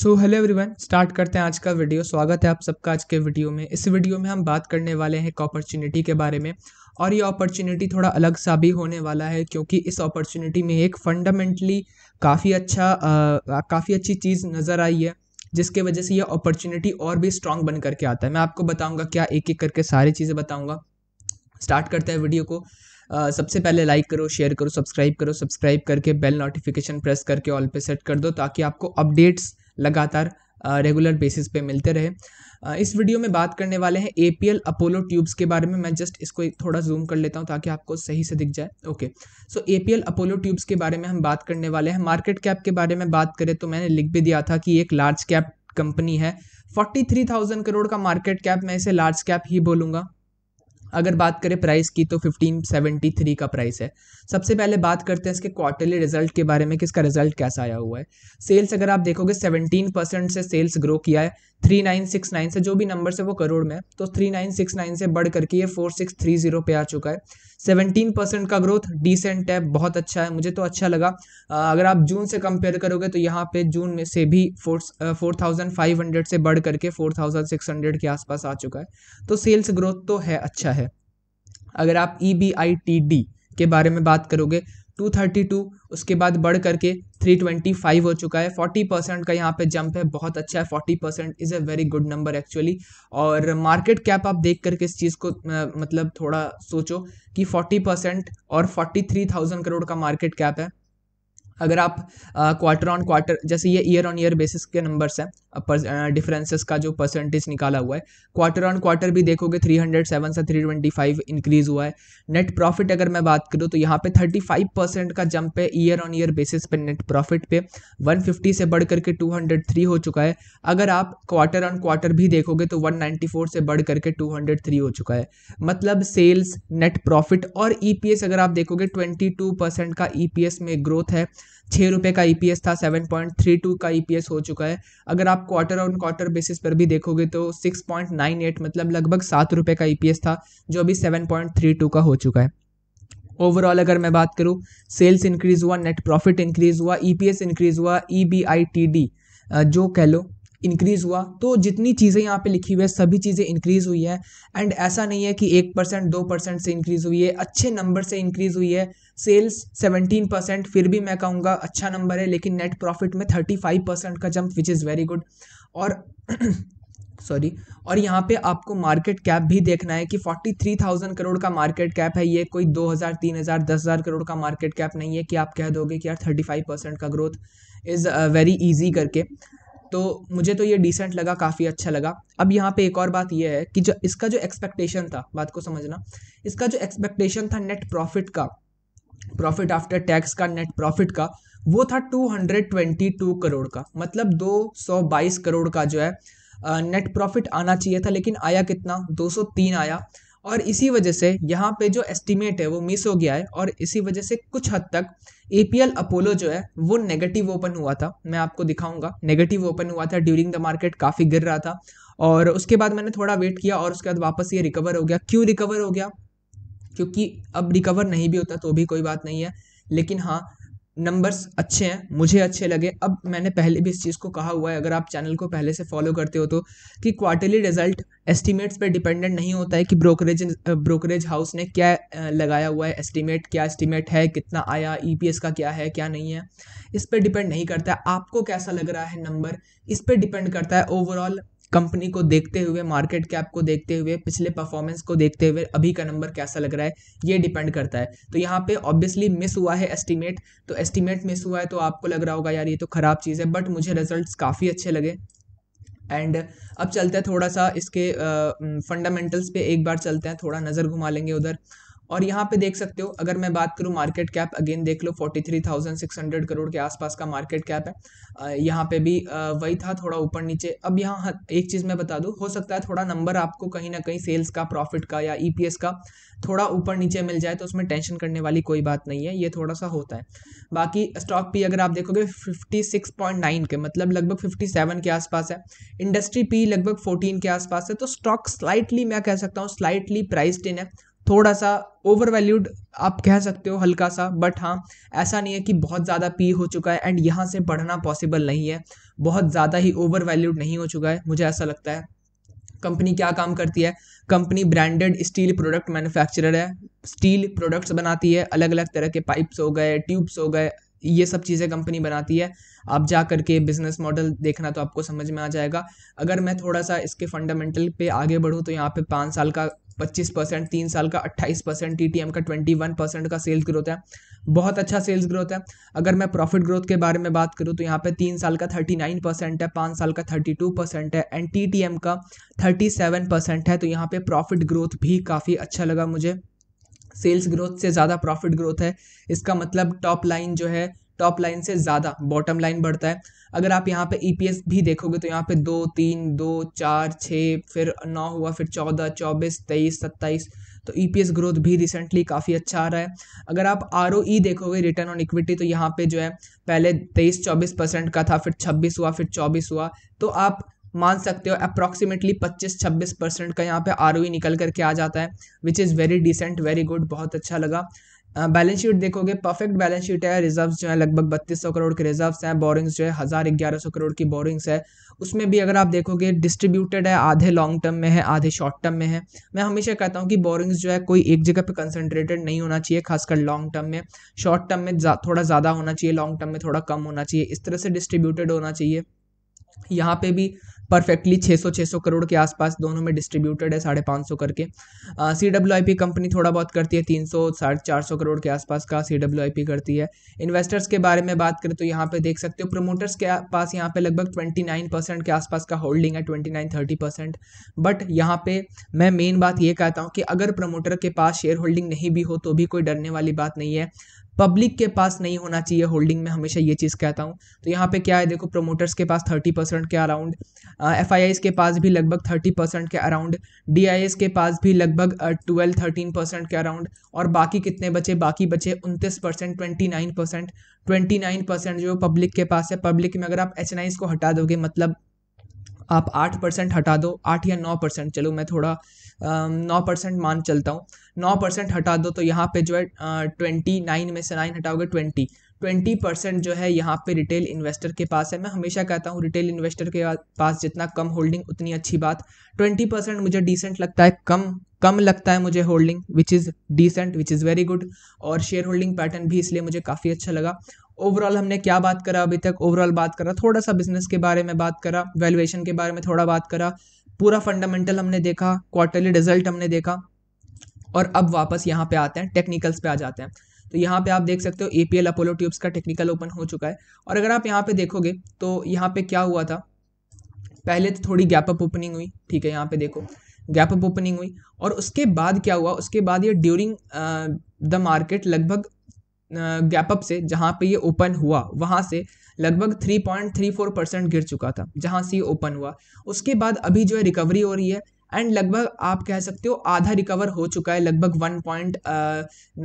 so hello everyone start करते हैं आज का वीडियो स्वागत है आप सबका आज के वीडियो में इस वीडियो में हम बात करने वाले हैं एक अपॉर्चुनिटी के बारे में और ये अपॉर्चुनिटी थोड़ा अलग सा भी होने वाला है क्योंकि इस अपॉर्चुनिटी में एक फंडामेंटली काफ़ी अच्छा काफ़ी अच्छी चीज़ नज़र आई है जिसके वजह से यह अपॉर्चुनिटी और भी स्ट्रांग बन करके आता है मैं आपको बताऊँगा क्या एक एक करके सारी चीज़ें बताऊँगा स्टार्ट करते हैं वीडियो को Uh, सबसे पहले लाइक करो शेयर करो सब्सक्राइब करो सब्सक्राइब करके बेल नोटिफिकेशन प्रेस करके ऑल पे सेट कर दो ताकि आपको अपडेट्स लगातार रेगुलर बेसिस पे मिलते रहे इस वीडियो में बात करने वाले हैं A P L Apollo Tubes के बारे में मैं जस्ट इसको एक थोड़ा जूम कर लेता हूँ ताकि आपको सही से दिख जाए okay so A P L Apollo Tubes के बारे में हम बात करने वाले हैं मार्केट कैप के बारे में बात करें तो मैंने लिख भी दिया था कि एक लार्ज कैप कंपनी है 43,000 करोड़ का मार्केट कैप मैं इसे लार्ज कैप ही बोलूँगा अगर बात करें प्राइस की तो फिफ्टीन सेवेंटी थ्री का प्राइस है सबसे पहले बात करते हैं इसके क्वार्टरली रिजल्ट के बारे में कि इसका रिजल्ट कैसा आया हुआ है सेल्स अगर आप देखोगे सेवेंटीन परसेंट से सेल्स ग्रो किया है थ्री नाइन सिक्स नाइन से जो भी नंबर से वो करोड़ में तो थ्री नाइन सिक्स नाइन से बढ़ करके ये फोर सिक्स थ्री जीरो पे आ चुका है सेवनटीन परसेंट का ग्रोथ डिसेंट है बहुत अच्छा है मुझे तो अच्छा लगा अगर आप जून से कंपेयर करोगे तो यहाँ पे जून में से भी four four thousand five hundred से बढ़ करके फोर थाउजेंड सिक्स हंड्रेड के आसपास आ चुका है तो सेल्स ग्रोथ तो है अच्छा है अगर आप E B I T D के बारे में बात करोगे टू थर्टी टू उसके बाद बढ़ करके थ्री ट्वेंटी फाइव हो चुका है फोर्टी परसेंट का यहाँ पे जंप है बहुत अच्छा है forty percent is a very good number actually और मार्केट कैप आप देख करके इस चीज़ को मतलब थोड़ा सोचो कि फोर्टी परसेंट और फोर्टी थ्री थाउजेंड करोड़ का मार्केट कैप है अगर आप क्वार्टर ऑन क्वार्टर जैसे ये ईयर ऑन ईयर बेसिस के नंबर्स हैं डिफरेंसेस का जो परसेंटेज निकाला हुआ है क्वार्टर ऑन क्वार्टर भी देखोगे 307 से 325 इंक्रीज़ हुआ है नेट प्रॉफिट अगर मैं बात करूँ तो यहाँ पे 35 परसेंट का जंप है ईयर ऑन ईयर बेसिस पे नेट प्रॉफिट पे 150 से बढ़ करके 203 हो चुका है अगर आप क्वार्टर ऑन क्वार्टर भी देखोगे तो 194 से बढ़ करके 203 हो चुका है मतलब सेल्स नेट प्रॉफिट और ई e अगर आप देखोगे ट्वेंटी का ई e में ग्रोथ है छः रुपये का ई e था सेवन पॉइंट थ्री टू का ई e हो चुका है अगर आप क्वार्टर ऑन क्वार्टर बेसिस पर भी देखोगे तो सिक्स पॉइंट नाइन एट मतलब लगभग सात रुपये का ई e था जो अभी सेवन पॉइंट थ्री टू का हो चुका है ओवरऑल अगर मैं बात करूँ सेल्स इंक्रीज़ हुआ नेट प्रॉफिट इंक्रीज़ हुआ ई इंक्रीज़ हुआ ई जो कह लो इंक्रीज़ हुआ तो जितनी चीज़ें यहाँ पे लिखी हुई है सभी चीज़ें इंक्रीज़ हुई है एंड ऐसा नहीं है कि एक परसेंट दो परसेंट से इंक्रीज़ हुई है अच्छे नंबर से इंक्रीज़ हुई है सेल्स 17 परसेंट फिर भी मैं कहूँगा अच्छा नंबर है लेकिन नेट प्रॉफिट में 35 परसेंट का jump which is very good और सॉरी और यहाँ पे आपको मार्केट कैप भी देखना है कि 43,000 करोड़ का मार्केट कैप है ये कोई 2,000, 3,000, 10,000 करोड़ का मार्केट कैप नहीं है कि आप कह दोगे कि यार 35 परसेंट का ग्रोथ इज़ वेरी इजी करके तो मुझे तो ये डिसेंट लगा काफ़ी अच्छा लगा अब यहाँ पे एक और बात यह है कि जो इसका जो एक्सपेक्टेशन था बात को समझना इसका जो एक्सपेक्टेशन था नेट प्रॉफिट का प्रॉफिट आफ्टर टैक्स का नेट प्रॉफिट का वो था 222 करोड़ का मतलब 222 करोड़ का जो है नेट प्रॉफिट आना चाहिए था लेकिन आया कितना 203 आया और इसी वजह से यहाँ पे जो एस्टिमेट है वो मिस हो गया है और इसी वजह से कुछ हद तक ए पी एल अपोलो जो है वो नेगेटिव ओपन हुआ था मैं आपको दिखाऊंगा नेगेटिव ओपन हुआ था ड्यूरिंग द मार्केट काफ़ी गिर रहा था और उसके बाद मैंने थोड़ा वेट किया और उसके बाद वापस ये रिकवर हो गया क्यों रिकवर हो गया क्योंकि अब रिकवर नहीं भी होता तो भी कोई बात नहीं है लेकिन हाँ नंबर्स अच्छे हैं मुझे अच्छे लगे अब मैंने पहले भी इस चीज़ को कहा हुआ है अगर आप चैनल को पहले से फॉलो करते हो तो कि क्वार्टरली रिजल्ट एस्टीमेट्स पे डिपेंडेंट नहीं होता है कि ब्रोकरेज ब्रोकरेज हाउस ने क्या लगाया हुआ है एस्टीमेट क्या एस्टीमेट है कितना आया ईपीएस e का क्या है क्या नहीं है इस पर डिपेंड नहीं करता है आपको कैसा लग रहा है नंबर इस पर डिपेंड करता है ओवरऑल कंपनी को देखते हुए मार्केट कैप को देखते हुए पिछले परफॉर्मेंस को देखते हुए अभी का नंबर कैसा लग रहा है ये डिपेंड करता है तो यहाँ पे ऑब्वियसली मिस हुआ है एस्टीमेट तो एस्टीमेट मिस हुआ है तो आपको लग रहा होगा यार ये तो ख़राब चीज़ है बट मुझे रिजल्ट काफ़ी अच्छे लगे एंड अब चलते हैं थोड़ा सा इसके फंडामेंटल्स पे एक बार चलते हैं थोड़ा नज़र घुमा लेंगे उधर और यहाँ पे देख सकते हो अगर मैं बात करूँ मार्केट कैप अगेन देख लो 43,600 करोड़ के आसपास का मार्केट कैप है यहाँ पे भी वही था थोड़ा ऊपर नीचे अब यहाँ एक चीज़ मैं बता दूँ हो सकता है थोड़ा नंबर आपको कहीं ना कहीं सेल्स का प्रॉफिट का या ई e का थोड़ा ऊपर नीचे मिल जाए तो उसमें टेंशन करने वाली कोई बात नहीं है ये थोड़ा सा होता है बाकी स्टॉक पी अगर आप देखोगे फिफ्टी के मतलब लगभग फिफ्टी के आसपास है इंडस्ट्री पी लगभग फोर्टीन के आसपास है तो स्टॉक स्लाइटली मैं कह सकता हूँ स्लाइटली प्राइस्ड इन है थोड़ा सा ओवर वैल्यूड आप कह सकते हो हल्का सा बट हाँ ऐसा नहीं है कि बहुत ज़्यादा पी हो चुका है एंड यहाँ से बढ़ना पॉसिबल नहीं है बहुत ज़्यादा ही ओवर वैल्यूड नहीं हो चुका है मुझे ऐसा लगता है कंपनी क्या काम करती है company branded steel product manufacturer है स्टील प्रोडक्ट्स बनाती है अलग अलग तरह के पाइप्स हो गए ट्यूब्स हो गए ये सब चीज़ें कंपनी बनाती है आप जा कर के बिज़नेस मॉडल देखना तो आपको समझ में आ जाएगा अगर मैं थोड़ा सा इसके फंडामेंटल पे आगे बढ़ूँ तो यहाँ पे पाँच साल का पच्चीस परसेंट तीन साल का अट्ठाईस परसेंट टी टी एम का ट्वेंटी वन परसेंट का सेल्स ग्रोथ है बहुत अच्छा सेल्स ग्रोथ है अगर मैं प्रॉफिट ग्रोथ के बारे में बात करूँ तो यहाँ पे तीन साल का थर्टी नाइन परसेंट है पाँच साल का थर्टी टू परसेंट है एंड टी टी एम का थर्टी सेवन परसेंट है तो यहाँ पे प्रॉफिट ग्रोथ भी काफ़ी अच्छा लगा मुझे सेल्स ग्रोथ से ज़्यादा प्रॉफिट ग्रोथ है इसका मतलब टॉप लाइन जो है टॉप लाइन से ज़्यादा बॉटम लाइन बढ़ता है अगर आप यहाँ पे ईपीएस e भी देखोगे तो यहाँ पे दो तीन दो चार छः फिर नौ हुआ फिर चौदह चौबीस तेईस सत्ताईस तो ईपीएस e ग्रोथ भी रिसेंटली काफ़ी अच्छा आ रहा है अगर आप आर e देखोगे रिटर्न ऑन इक्विटी तो यहाँ पे जो है पहले तेईस चौबीस परसेंट का था फिर छब्बीस हुआ फिर चौबीस हुआ तो आप मान सकते हो अप्रॉक्सीमेटली 25-26 परसेंट का यहाँ पे आर e निकल करके आ जाता है which is very decent very good बहुत अच्छा लगा बैलेंस शीट देखोगे परफेक्ट बैलेंस शीट है रिजर्व्स जो है लगभग बत्तीस सौ करोड़ के रिजर्व्स हैं बोरिंग्स जो है हज़ार ग्यारह सौ करोड़ की बोरिंग्स है उसमें भी अगर आप देखोगे डिस्ट्रीब्यूटेड है आधे लॉन्ग टर्म में है आधे शॉर्ट टर्म में है मैं हमेशा कहता हूँ कि बोरिंग्स जो है कोई एक जगह पे कंसनट्रेटेड नहीं होना चाहिए खासकर लॉन्ग टर्म में शॉर्ट टर्म में जा, थोड़ा ज़्यादा होना चाहिए लॉन्ग टर्म में थोड़ा कम होना चाहिए इस तरह से डिस्ट्रीब्यूटेड होना चाहिए यहाँ पे भी परफेक्टली 600 600 करोड़ के आसपास दोनों में डिस्ट्रीब्यूटेड है साढ़े पाँच सौ करके C W I P company थोड़ा बहुत करती है तीन सौ साढ़े चार सौ करोड़ के आसपास का सी डब्ल्यू आई पी करती है इन्वेस्टर्स के बारे में बात करें तो यहाँ पे देख सकते हो प्रोमोटर्स के पास यहाँ पे लगभग ट्वेंटी नाइन परसेंट के आसपास का होल्डिंग है twenty nine thirty percent but यहाँ पे मैं मेन बात ये कहता हूँ कि अगर प्रमोटर के पास शेयर होल्डिंग नहीं भी हो तो भी कोई डरने वाली बात नहीं है पब्लिक के पास नहीं होना चाहिए होल्डिंग में हमेशा ये चीज़ कहता हूँ तो यहाँ पे क्या है देखो प्रोमोटर्स के पास थर्टी परसेंट के अराउंड एफ आई के पास भी लगभग थर्टी परसेंट के अराउंड डी के पास भी लगभग ट्वेल्व थर्टीन परसेंट के अराउंड और बाकी कितने बचे बाकी बचे उनतीस percent twenty nine percent twenty nine percent जो पब्लिक के पास है पब्लिक में अगर आप एच को हटा दोगे मतलब आप आठ परसेंट हटा दो आठ या नौ परसेंट चलो मैं थोड़ा नौ परसेंट मान चलता हूँ नौ परसेंट हटा दो तो यहाँ पे जो है ट्वेंटी नाइन में से नाइन हटाओगे ट्वेंटी ट्वेंटी परसेंट जो है यहाँ पे रिटेल इन्वेस्टर के पास है मैं हमेशा कहता हूँ रिटेल इन्वेस्टर के पास जितना कम होल्डिंग उतनी अच्छी बात ट्वेंटी परसेंट मुझे डिसेंट लगता है कम कम लगता है मुझे holding which is decent which is very good और शेयर होल्डिंग पैटर्न भी इसलिए मुझे काफ़ी अच्छा लगा ओवरऑल हमने क्या बात करा अभी तक ओवरऑल बात करा थोड़ा सा बिजनेस के बारे में बात करा वैल्यूएशन के बारे में थोड़ा बात करा पूरा फंडामेंटल हमने देखा क्वार्टरली रिजल्ट हमने देखा और अब वापस यहाँ पे आते हैं टेक्निकल्स पे आ जाते हैं तो यहाँ पे आप देख सकते हो A P L Apollo tubes का टेक्निकल ओपन हो चुका है और अगर आप यहाँ पे देखोगे तो यहाँ पे क्या हुआ था पहले तो थोड़ी गैप अप ओपनिंग हुई ठीक है यहाँ पे देखो गैप अप ओपनिंग हुई और उसके बाद क्या हुआ उसके बाद ये ड्यूरिंग द मार्केट लगभग गैप अप से जहाँ पे ये ओपन हुआ वहाँ से लगभग 3.34 परसेंट गिर चुका था जहाँ से ये ओपन हुआ उसके बाद अभी जो है रिकवरी हो रही है एंड लगभग आप कह सकते हो आधा रिकवर हो चुका है लगभग वन पॉइंट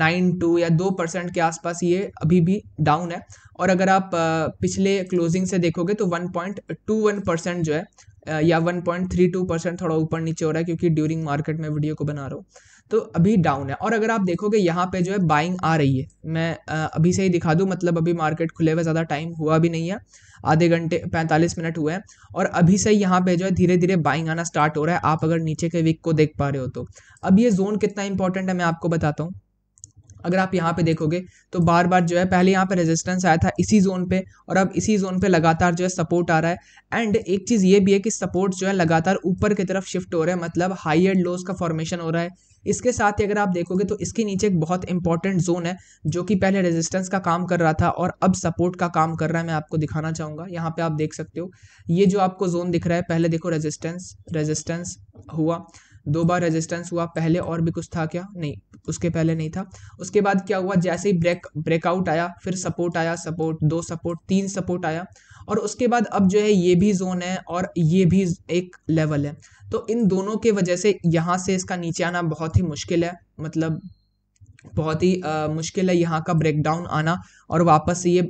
नाइन टू या दो परसेंट के आसपास ये अभी भी डाउन है और अगर आप uh, पिछले क्लोजिंग से देखोगे तो one point two one percent जो है uh, या one point three two percent थोड़ा ऊपर नीचे हो रहा है क्योंकि ड्यूरिंग मार्केट में वीडियो को बना रहा हूँ तो अभी डाउन है और अगर आप देखोगे यहाँ पे जो है बाइंग आ रही है मैं uh, अभी से ही दिखा दूँ मतलब अभी मार्केट खुले हुए ज़्यादा टाइम हुआ भी नहीं है आधे घंटे पैंतालीस मिनट हुए हैं और अभी से यहाँ पे जो है धीरे धीरे बाइंग आना स्टार्ट हो रहा है आप अगर नीचे के वीक को देख पा रहे हो तो अब ये जोन कितना इंपॉर्टेंट है मैं आपको बताता हूँ अगर आप यहाँ पे देखोगे तो बार बार जो है पहले यहाँ पे रेजिस्टेंस आया था इसी जोन पे और अब इसी जोन पे लगातार जो है सपोर्ट आ रहा है एंड एक चीज़ ये भी है कि सपोर्ट जो है लगातार ऊपर की तरफ शिफ्ट हो रहा है मतलब हाई एंड लोस का फॉर्मेशन हो रहा है इसके साथ ही अगर आप देखोगे तो इसके नीचे एक बहुत इंपॉर्टेंट जोन है जो कि पहले रेजिस्टेंस का काम कर रहा था और अब सपोर्ट का काम कर रहा है मैं आपको दिखाना चाहूँगा यहाँ पे आप देख सकते हो ये जो आपको जोन दिख रहा है पहले देखो रेजिस्टेंस रेजिस्टेंस हुआ दो बार रेजिस्टेंस हुआ पहले और भी कुछ था क्या नहीं उसके पहले नहीं था उसके बाद क्या हुआ जैसे ही ब्रेक ब्रेकआउट आया फिर सपोर्ट आया सपोर्ट दो सपोर्ट तीन सपोर्ट आया और उसके बाद अब जो है ये भी जोन है और ये भी एक लेवल है तो इन दोनों के वजह से यहाँ से इसका नीचे आना बहुत ही मुश्किल है मतलब बहुत ही आ, मुश्किल है यहाँ का ब्रेकडाउन आना और वापस से ये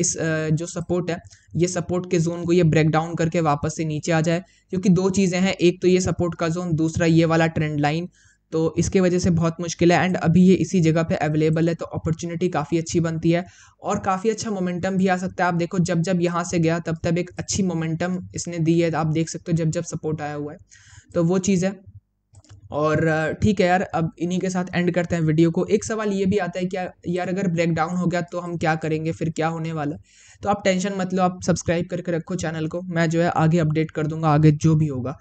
इस आ, जो सपोर्ट है ये सपोर्ट के जोन को ये ब्रेकडाउन करके वापस से नीचे आ जाए क्योंकि दो चीज़ें हैं एक तो ये सपोर्ट का जोन दूसरा ये वाला ट्रेंड लाइन तो इसके वजह से बहुत मुश्किल है एंड अभी ये इसी जगह पे अवेलेबल है तो अपॉर्चुनिटी काफ़ी अच्छी बनती है और काफ़ी अच्छा मोमेंटम भी आ सकता है आप देखो जब जब यहाँ से गया तब तब एक अच्छी मोमेंटम इसने दी है आप देख सकते हो जब जब सपोर्ट आया हुआ है तो वो चीज़ है और ठीक है यार अब इन्हीं के साथ एंड करते हैं वीडियो को एक सवाल ये भी आता है कि यार अगर ब्रेक डाउन हो गया तो हम क्या करेंगे फिर क्या होने वाला तो आप टेंशन मत लो आप सब्सक्राइब करके रखो चैनल को मैं जो है आगे अपडेट कर दूंगा आगे जो भी होगा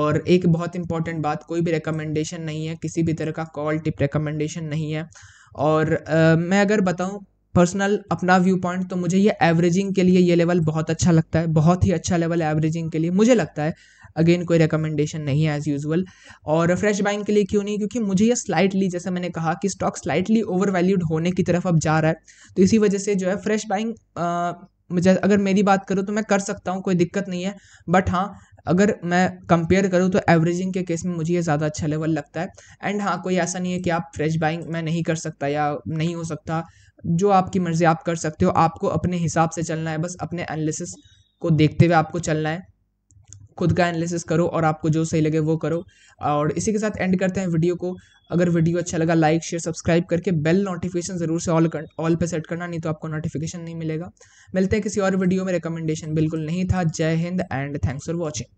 और एक बहुत इंपॉर्टेंट बात कोई भी रिकमेंडेशन नहीं है किसी भी तरह का कॉल टिप रिकमेंडेशन नहीं है और आ, मैं अगर बताऊँ पर्सनल अपना व्यू पॉइंट तो मुझे ये एवरेजिंग के लिए ये लेवल बहुत अच्छा लगता है बहुत ही अच्छा लेवल एवरेजिंग के लिए मुझे लगता है अगेन कोई रिकमेंडेशन नहीं है एज़ यूजल और फ्रेश बाइंग के लिए क्यों नहीं क्योंकि मुझे ये स्लाइटली जैसे मैंने कहा कि स्टॉक स्लाइटली ओवर वैल्यूड होने की तरफ अब जा रहा है तो इसी वजह से जो है फ्रेश बाइंग अगर मेरी बात करूँ तो मैं कर सकता हूँ कोई दिक्कत नहीं है बट हाँ अगर मैं कंपेयर करूँ तो एवरेजिंग के केस में मुझे ये ज़्यादा अच्छा लेवल लगता है एंड हाँ कोई ऐसा नहीं है कि आप फ्रेश बाइंग मैं नहीं कर सकता या नहीं हो सकता जो आपकी मर्ज़ी आप कर सकते हो आपको अपने हिसाब से चलना है बस अपने एनालिसिस को देखते हुए आपको चलना है खुद का एनालिसिस करो और आपको जो सही लगे वो करो और इसी के साथ एंड करते हैं वीडियो को अगर वीडियो अच्छा लगा लाइक शेयर सब्सक्राइब करके बेल नोटिफिकेशन ज़रूर से ऑल कर ऑल पे सेट करना नहीं तो आपको नोटिफिकेशन नहीं मिलेगा मिलते हैं किसी और वीडियो में रिकमेंडेशन बिल्कुल नहीं था Jai Hind and thanks for watching